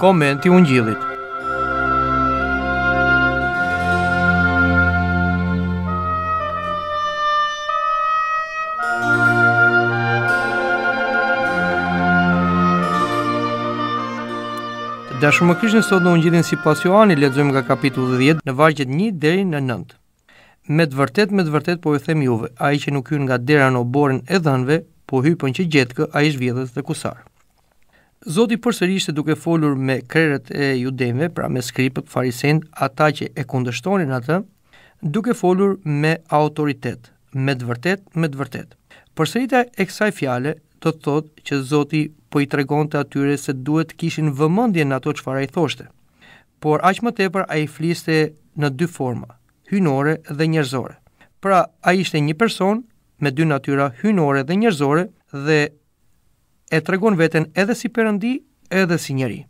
komenti u ngjillit. Dashur më kishin sot në ungjillin si pas Joani, lexojmë nga kapitulli 10 në vargjet 1 deri në 9. Me të vërtet, me të vërtet, po e them juve, a i që nuk ju nga dera në oborën e dhënve, po hypën që gjetëkë, a i shvjetët dhe kusarë. Zoti përsëri ishte duke folur me krerët e judeve, pra me skripët farisejnë, ata që e kundërshtonin atë, duke folur me autoritet, me të vërtetë, me të vërtetë. Përsërita e kësaj fjale do të thotë që Zoti po i tregonte atyre se duhet të kishin vëmendje në ato çfarë i thoshte. Por aq më tepër ai fliste në dy forma, hyjnore dhe njerëzore. Pra ai ishte një person me dy natyra, hyjnore dhe njerëzore, dhe e tregon veten edhe si perëndi edhe si njeri.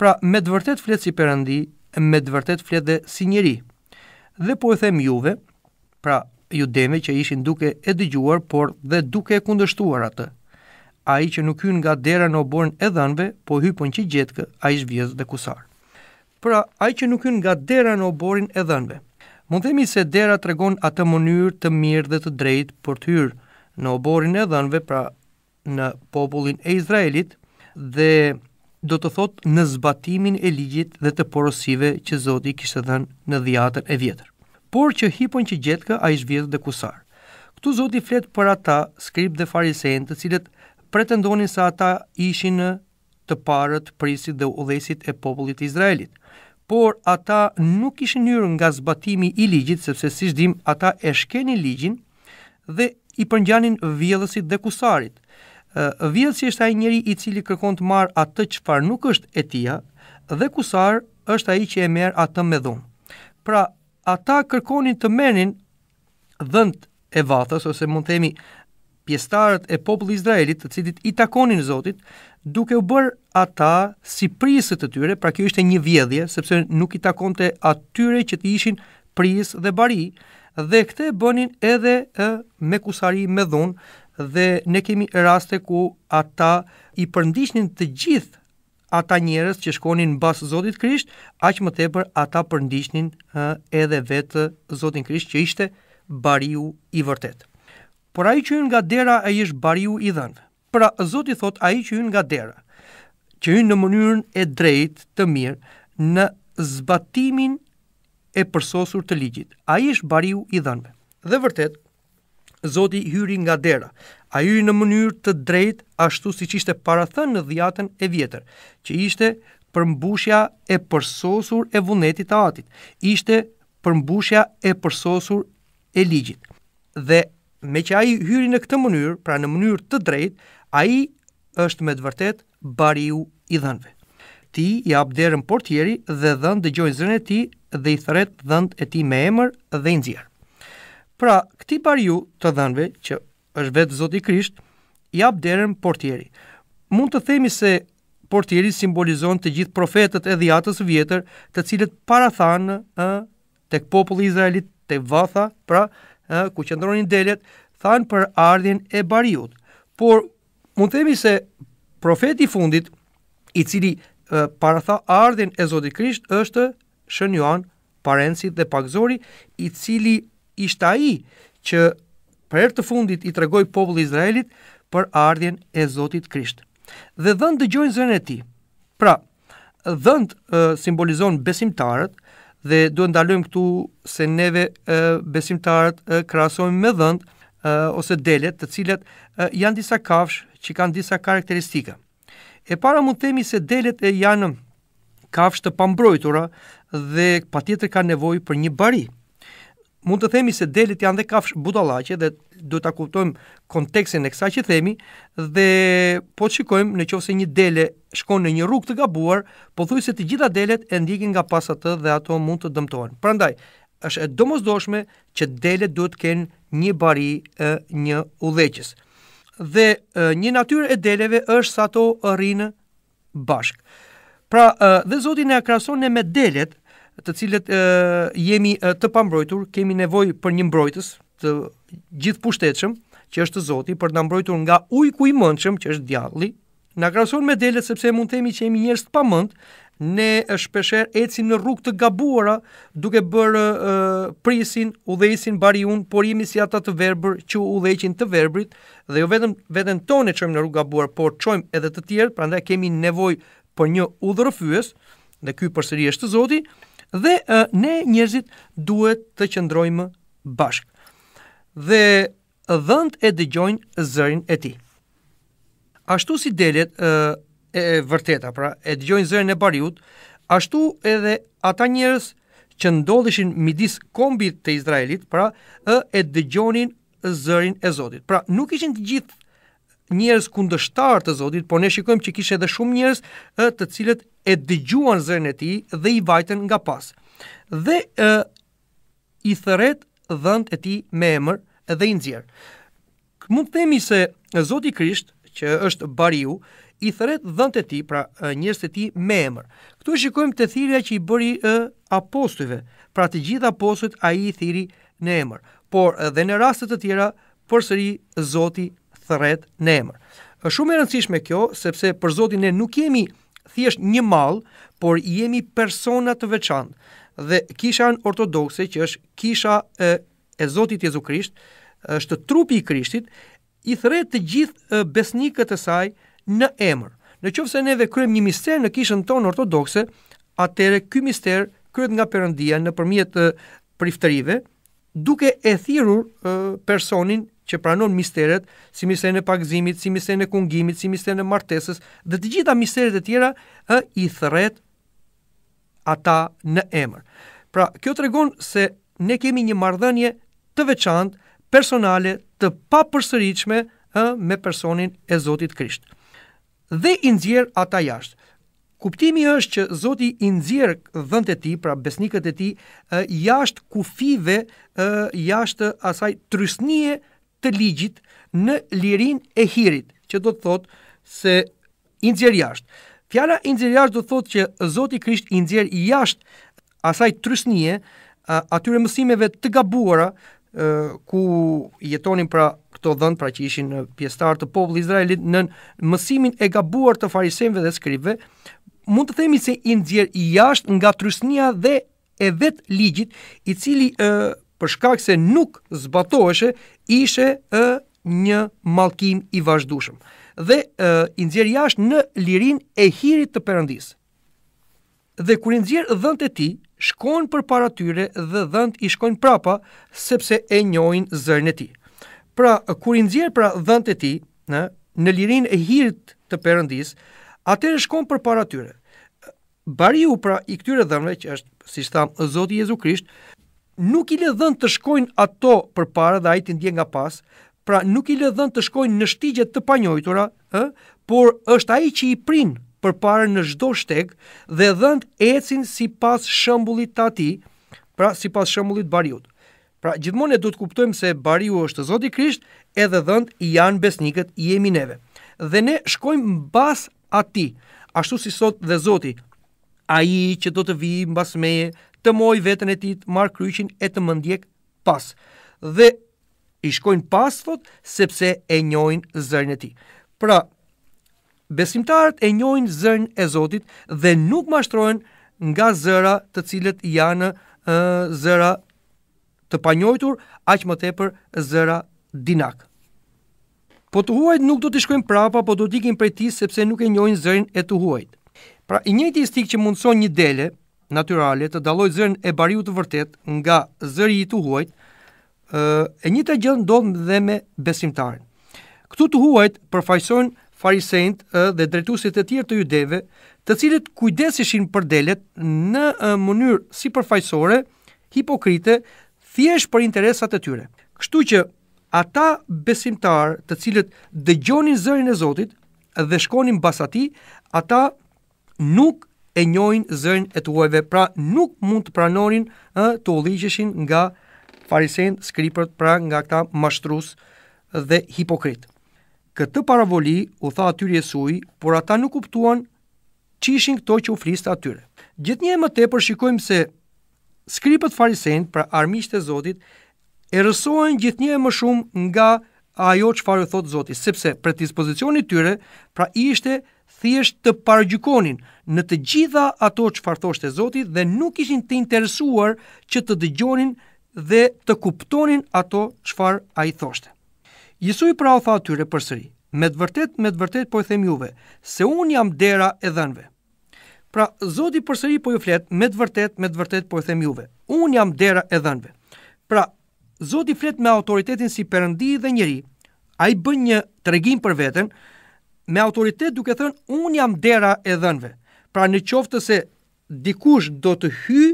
Pra, me të vërtet flet si perëndi, me të vërtet flet dhe si njeri. Dhe po e them juve, pra ju demë që ishin duke e dëgjuar, por dhe duke e kundërshtuar atë. Ai që nuk hyn nga dera në oborin e dhënve, po hypon që gjetkë, ai është vjedh dhe kusar. Pra, ai që nuk hyn nga dera në oborin e dhënve. Mund themi se dera tregon atë mënyrë të mirë dhe të drejtë për të hyrë në oborin e dhënve, pra në popullin e Izraelit dhe do të thot në zbatimin e ligjit dhe të porosive që Zoti kishte dhënë në dhjetën e vjetër. Por që hipon që gjetkë ai zhvjedh dhe kusar. Ktu Zoti flet për ata skrip dhe farisejn të cilët pretendonin se ata ishin të parët prisit dhe udhësit e popullit Izraelit. Por ata nuk ishin hyrë nga zbatimi i ligjit sepse siç dim ata e shkeni ligjin dhe i përngjanin vjedhësit dhe kusarit vjet si është ai njeri i cili kërkon të marr atë çfarë nuk është e tij dhe kusar është ai që e merr atë me dhunë. Pra, ata kërkonin të merrnin dhënt e vathës ose mund të themi pjestarët e popullit Izraelit, të cilit i takonin Zotit, duke u bërë ata si prisët të tyre, pra kjo ishte një vjedhje, sepse nuk i takonte atyre që të ishin prisë dhe bari, dhe këte bënin edhe me kusari me dhunë, dhe ne kemi raste ku ata i përndiqnin të gjithë ata njerëz që shkonin mbas Zotit Krisht, aq më tepër ata përndiqnin edhe vetë Zotin Krisht që ishte bariu i vërtet. Por ai që hyn nga dera ai është bariu i dhën. Pra Zoti thot ai që hyn nga dera, që hyn në mënyrën e drejtë, të mirë, në zbatimin e përsosur të ligjit. Ai është bariu i dhënë. Dhe vërtet, Zoti hyri nga dera. A hyri në mënyrë të drejt, ashtu si që ishte parathën në dhjatën e vjetër, që ishte përmbushja e përsosur e vunetit të atit, ishte përmbushja e përsosur e ligjit. Dhe me që a i hyri në këtë mënyrë, pra në mënyrë të drejt, a i është me dëvërtet bari bariu i dhenve. Ti i abderën portjeri dhe dhenë dhe gjojnë zërën e ti dhe i thëret dhenë e ti me emër dhe i nëzjerë. Pra, këti par ju të dhanve që është vetë Zoti Krisht, jap derën portieri. Mund të themi se portieri simbolizon të gjithë profetët e dhjatës vjetër të cilët para thanë uh, tek populli Izraelit të vatha, pra, ku qëndronin delet, thanë për ardhjen e bariut. Por, mund themi se profeti fundit, i cili uh, para tha ardhjen e Zoti Krisht, është Shën Joan, dhe pakzori, i cili ishtë a i që për erë të fundit i tregoj povëllë Izraelit për ardhjen e Zotit Krisht. Dhe dhëndë dëgjojnë gjojnë zërën e ti. Pra, dhëndë simbolizon besimtarët dhe duhet ndalëm këtu se neve e, besimtarët e, me dhëndë ose delet të cilet e, janë disa kafsh që kanë disa karakteristika. E para mund temi se delet e janë kafsh të pambrojtura dhe pa tjetër ka nevoj për një bari. E, mund të themi se delit janë dhe kafsh budalaqe dhe duhet ta kuptojmë kontekstin e kësaj që themi dhe po të shikojmë në qofë se një dele shkon në një rrugë të gabuar, po se të gjitha delet e ndikin nga pasat të dhe ato mund të dëmtojnë. Prandaj, është e domosdoshme që delet duhet të kenë një bari e, një udheqës. Dhe e, një natyrë e deleve është sa to rrinë bashkë. Pra, e, dhe Zotin e akrason me delet, të cilët e, jemi e, të pambrojtur, kemi nevojë për një mbrojtës të gjithë pushtetëshëm, që është Zoti për të na mbrojtur nga ku i mençëm që është djalli. Na krahason me delet sepse mund temi themi që jemi njerëz të pamend, ne shpeshherë ecim në rrugë të gabuara duke bërë e, prisin, udhëhesin bariun, por jemi si ata të verbër që udhëheqin të verbrit dhe jo vetëm veten tonë çojmë në rrugë gabuar, por çojmë edhe të tjerë, prandaj kemi nevojë për një udhërrëfyes dhe ky përsëri është Zoti, dhe e, ne njerëzit duhet të qëndrojmë bashkë. Dhe dhënd e dëgjojnë zërin e ti. Ashtu si delet e, e vërteta, pra e dëgjojnë zërin e bariut, ashtu edhe ata njerëz që ndodheshin midis kombit të Izraelit, pra e, e dëgjonin zërin e Zotit. Pra nuk ishin të gjithë njerëz kundështar të Zotit, por ne shikojmë që kishte edhe shumë njerëz të cilët e dëgjuan zërin e tij dhe i vajtën nga pas. Dhe e, i thërret dhënë e tij me emër dhe i nxjerr. Mund të themi se Zoti Krisht, që është Bariu, i thërret dhënë e tij, pra njerëz të tij me emër. Ktu shikojmë te thirrja që i bëri e, apostujve, pra të gjithë apostujt ai i thiri në emër. Por edhe në raste të tjera përsëri Zoti thret në emër. Është shumë e rëndësishme kjo sepse për Zotin ne nuk jemi thjesht një mall, por jemi persona të veçantë. Dhe kisha në ortodokse që është kisha e, e Zotit Jezu Krisht, është trupi i Krishtit, i thret të gjithë besnikët e saj në emër. Në qoftë se ne ve një mister në kishën tonë ortodokse, atëre ky mister kryet nga Perëndia nëpërmjet priftërive duke e thirur e, personin që pranon misteret, si misterin e pagëzimit, si misterin e kungimit, si misterin e martesës dhe të gjitha misteret e tjera ë i thret ata në emër. Pra, kjo tregon se ne kemi një marrëdhënie të veçantë personale të papërsëritshme ë me personin e Zotit Krisht. Dhe i nxjerr ata jashtë Kuptimi është që Zoti i nxjerr dhënët e tij, pra besnikët e tij, jashtë kufive, jashtë asaj trysnie të ligjit në lirin e hirit, që do të thotë se inëzjer jashtë. Fjala inëzjer jashtë do të thotë që Zoti Krisht inëzjer jashtë asaj trysnije, atyre mësimeve të gabuara, ku jetonin pra këto dhënë, pra që ishin pjestar të poblë Izraelit, në mësimin e gabuar të farisemve dhe skrive, mund të themi se inëzjer jashtë nga trysnija dhe e vetë ligjit, i cili për shkak se nuk zbatoheshe, ishe e, një mallkim i vazhdushëm dhe e, i nxjer jashtë në lirinë e hirit të Perëndisë. Dhe kur i nxjer dhënt e tij, shkon përpara tyre dhe dhënt i shkojnë prapa sepse e njohin zërin e tij. Pra, kur i nxjer pra dhënt e tij, në në lirinë e hirit të Perëndisë, atëherë shkon përpara tyre. Bariu pra i këtyre dhënve që është, siç tham, Zoti Jezu Krisht, nuk i lë dhën të shkojnë ato përpara dhe ai të ndjej nga pas, pra nuk i lë dhën të shkojnë në shtigjet të panjojtura, ë, por është ai që i prin përpara në çdo shteg dhe dhën ecin sipas shembullit të ati, pra sipas shembullit shëmbullit Bariut. Pra gjithmonë e duhet të kuptojmë se Bariu është Zoti Krisht, edhe dhën janë besnikët i jemi neve. Dhe ne shkojmë mbas ati, ashtu si sot dhe Zoti ai që do të vijë mbas meje, të mojë vetën e tij të marr kryqin e të mëndjek pas. Dhe i shkojnë pas thot sepse e njohin zërin e tij. Pra, besimtarët e njohin zërin e Zotit dhe nuk mashtrohen nga zëra të cilët janë uh, zëra të panjohur, aq më tepër zëra dinak. Po të huajt nuk do të shkojnë prapa, po do të ikin prej tij sepse nuk e njohin zërin e të huajt. Pra, i njëjti istik që mundson një dele, natyrale të dalloj zërin e bariu të vërtet nga zëri i të huajt, e një të gjëndë ndodhë dhe me besimtarën. Këtu të huajt përfajsojnë farisejnë dhe drejtusit e tjerë të judeve, të cilët kujdesishin për delet në mënyrë si përfajsore, hipokrite, thjesht për interesat e tyre. Kështu që ata besimtarë të cilët dëgjonin zërin e Zotit dhe shkonin basati, ata nuk e njojnë zërin e tuajve, pra nuk mund të pranorin ë, të uligjeshin nga farisen, skripërt, pra nga këta mashtrus dhe hipokrit. Këtë paravoli u tha atyri e sui, por ata nuk kuptuan që ishin këto që u friste atyre. Gjithë një e më tepër shikojmë se skripët farisen, pra armisht e zotit, e rësojnë gjithë një e më shumë nga ajo që farë e thotë zoti, sepse për të dispozicionit tyre, pra i shte thjesht të pargjukonin në të gjitha ato që farë thosht e zoti dhe nuk ishin të interesuar që të dëgjonin dhe të kuptonin ato që farë a i thosht. Jesu i pra o tha tyre për sëri, me të vërtet, me të vërtet po e them juve, se unë jam dera e dhenve. Pra, zoti për sëri po ju flet, me të vërtet, me të vërtet po e them juve, unë jam dera e dhenve. Pra, Zoti flet me autoritetin si perëndi dhe njeri. Ai bën një tregim për veten me autoritet duke thënë un jam dera e dhënve. Pra në qoftë se dikush do të hyjë,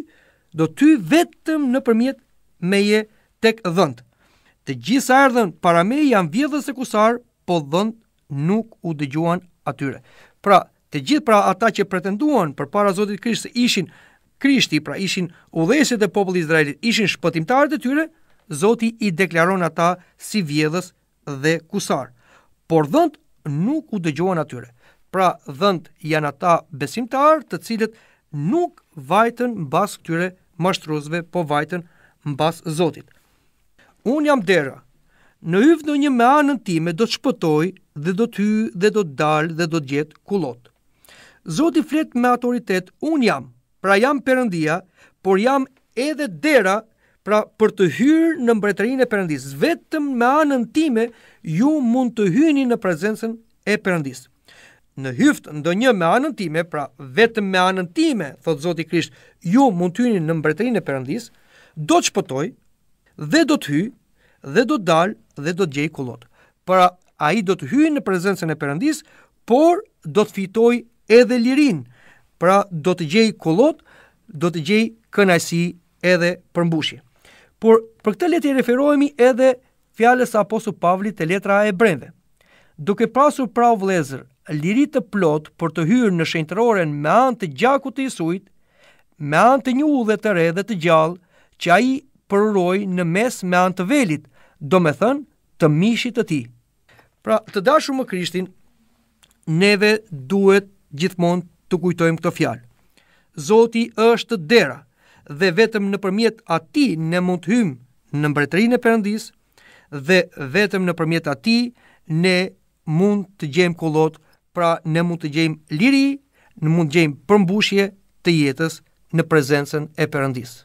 do ty vetëm nëpërmjet meje tek dhënë. Të gjithë sa erdhën para me janë vjedhës e kusar, po dhënë nuk u dëgjuan atyre. Pra, të gjithë pra ata që pretenduan për para Zotit Krishtë ishin Krishti, pra ishin udhesit e popullit Izraelit, ishin shpëtimtarët e tyre, Zoti i deklaron ata si vjedhës dhe kusar. Por dhënd nuk u dëgjohen atyre. Pra dhënd janë ata besimtar të cilët nuk vajtën mbas këtyre mashtruesve, po vajtën mbas Zotit. Un jam dera. Në hyj në një me anën time do të shpëtoj dhe do të hyj dhe do të dal dhe do të gjet kullot. Zoti flet me autoritet, un jam. Pra jam Perëndia, por jam edhe dera Pra, për të hyrë në mbretërinë e Perëndis, vetëm me anën time ju mund të hyni në prezencën e Perëndis. Në hyft ndonjë me anën time, pra vetëm me anën time, thot Zoti Krisht, ju mund të hyni në mbretërinë e Perëndis, do të shpëtoj dhe do të hyj dhe do të dal dhe do të gjej kullot. Pra, ai do të hyjë në prezencën e Perëndis, por do të fitoj edhe lirin. Pra, do të gjej kullot, do të gjej kënaqësi edhe përmbushje por për këtë letër i referohemi edhe fjalës së apostullit Pavlit te letra e Hebrejve. Duke pasur pra vëllëzër liri të plot për të hyrë në shenjtëroren me anë të gjakut të Isuit, me anë të një udhe të re dhe të gjallë që ai përuroi në mes me anë të velit, do me thënë të mishit të ti. Pra, të dashur më krishtin, neve duhet gjithmonë të kujtojmë këto fjalë. Zoti është dera, dhe vetëm në përmjet ati në mund të hymë në mbretërinë e përëndis dhe vetëm në përmjet ati në mund të gjemë kolot pra në mund të gjemë liri në mund të gjemë përmbushje të jetës në prezencen e përëndisë.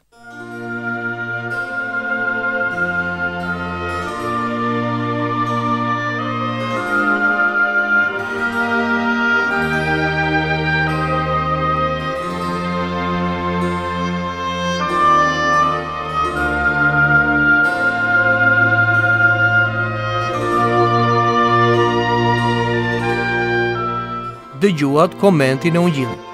dëgjuat komentin e ungjillit